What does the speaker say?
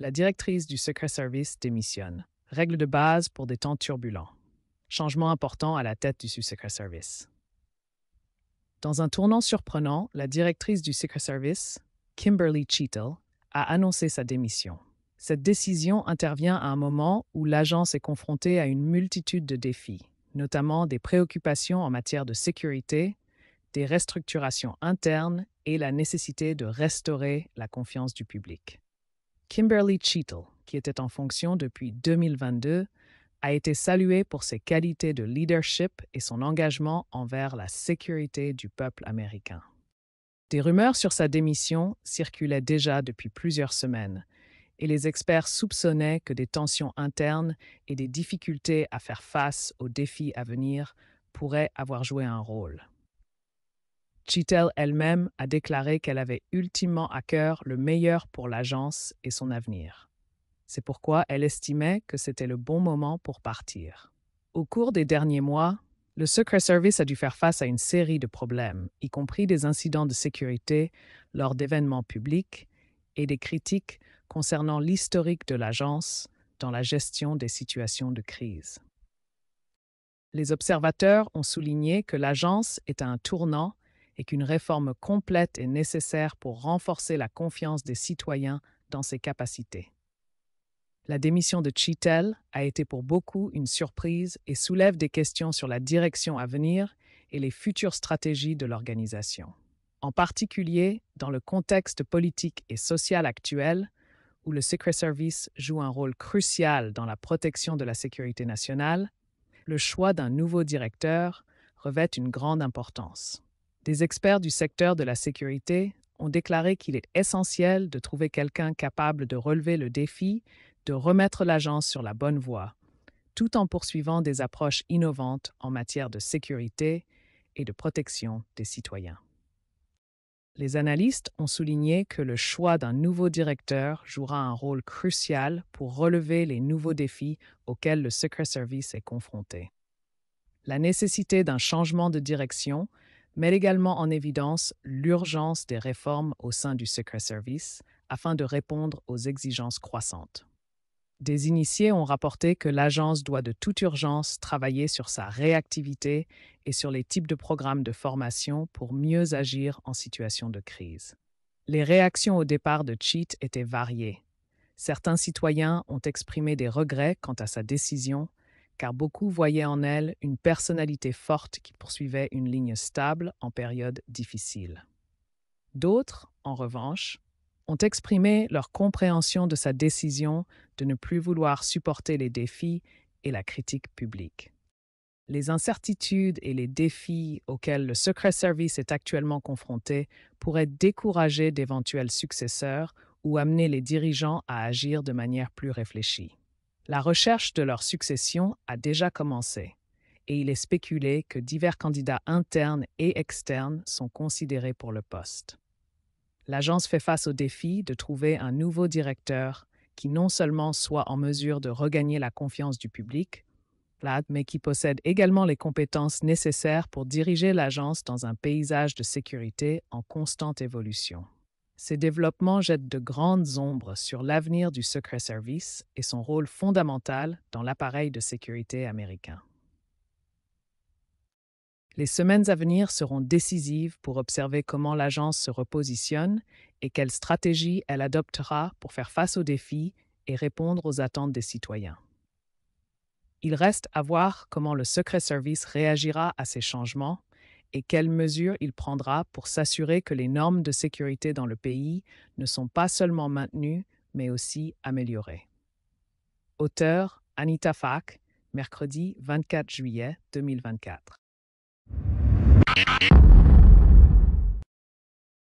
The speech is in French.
la directrice du Secret Service démissionne. Règle de base pour des temps turbulents. Changement important à la tête du Secret Service. Dans un tournant surprenant, la directrice du Secret Service, Kimberly Cheetle, a annoncé sa démission. Cette décision intervient à un moment où l'agence est confrontée à une multitude de défis, notamment des préoccupations en matière de sécurité, des restructurations internes et la nécessité de restaurer la confiance du public. Kimberly Cheatle, qui était en fonction depuis 2022, a été saluée pour ses qualités de leadership et son engagement envers la sécurité du peuple américain. Des rumeurs sur sa démission circulaient déjà depuis plusieurs semaines, et les experts soupçonnaient que des tensions internes et des difficultés à faire face aux défis à venir pourraient avoir joué un rôle. Chitel elle-même a déclaré qu'elle avait ultimement à cœur le meilleur pour l'agence et son avenir. C'est pourquoi elle estimait que c'était le bon moment pour partir. Au cours des derniers mois, le Secret Service a dû faire face à une série de problèmes, y compris des incidents de sécurité lors d'événements publics et des critiques concernant l'historique de l'agence dans la gestion des situations de crise. Les observateurs ont souligné que l'agence est à un tournant et qu'une réforme complète est nécessaire pour renforcer la confiance des citoyens dans ses capacités. La démission de Chitel a été pour beaucoup une surprise et soulève des questions sur la direction à venir et les futures stratégies de l'organisation. En particulier dans le contexte politique et social actuel, où le Secret Service joue un rôle crucial dans la protection de la sécurité nationale, le choix d'un nouveau directeur revêt une grande importance. Des experts du secteur de la sécurité ont déclaré qu'il est essentiel de trouver quelqu'un capable de relever le défi, de remettre l'agence sur la bonne voie, tout en poursuivant des approches innovantes en matière de sécurité et de protection des citoyens. Les analystes ont souligné que le choix d'un nouveau directeur jouera un rôle crucial pour relever les nouveaux défis auxquels le Secret Service est confronté. La nécessité d'un changement de direction met également en évidence l'urgence des réformes au sein du Secret Service afin de répondre aux exigences croissantes. Des initiés ont rapporté que l'agence doit de toute urgence travailler sur sa réactivité et sur les types de programmes de formation pour mieux agir en situation de crise. Les réactions au départ de Cheat étaient variées. Certains citoyens ont exprimé des regrets quant à sa décision, car beaucoup voyaient en elle une personnalité forte qui poursuivait une ligne stable en période difficile. D'autres, en revanche, ont exprimé leur compréhension de sa décision de ne plus vouloir supporter les défis et la critique publique. Les incertitudes et les défis auxquels le Secret Service est actuellement confronté pourraient décourager d'éventuels successeurs ou amener les dirigeants à agir de manière plus réfléchie. La recherche de leur succession a déjà commencé, et il est spéculé que divers candidats internes et externes sont considérés pour le poste. L'agence fait face au défi de trouver un nouveau directeur qui non seulement soit en mesure de regagner la confiance du public, mais qui possède également les compétences nécessaires pour diriger l'agence dans un paysage de sécurité en constante évolution. Ces développements jettent de grandes ombres sur l'avenir du Secret Service et son rôle fondamental dans l'appareil de sécurité américain. Les semaines à venir seront décisives pour observer comment l'agence se repositionne et quelle stratégie elle adoptera pour faire face aux défis et répondre aux attentes des citoyens. Il reste à voir comment le Secret Service réagira à ces changements et quelles mesures il prendra pour s'assurer que les normes de sécurité dans le pays ne sont pas seulement maintenues, mais aussi améliorées. Auteur Anita Fak, mercredi 24 juillet 2024.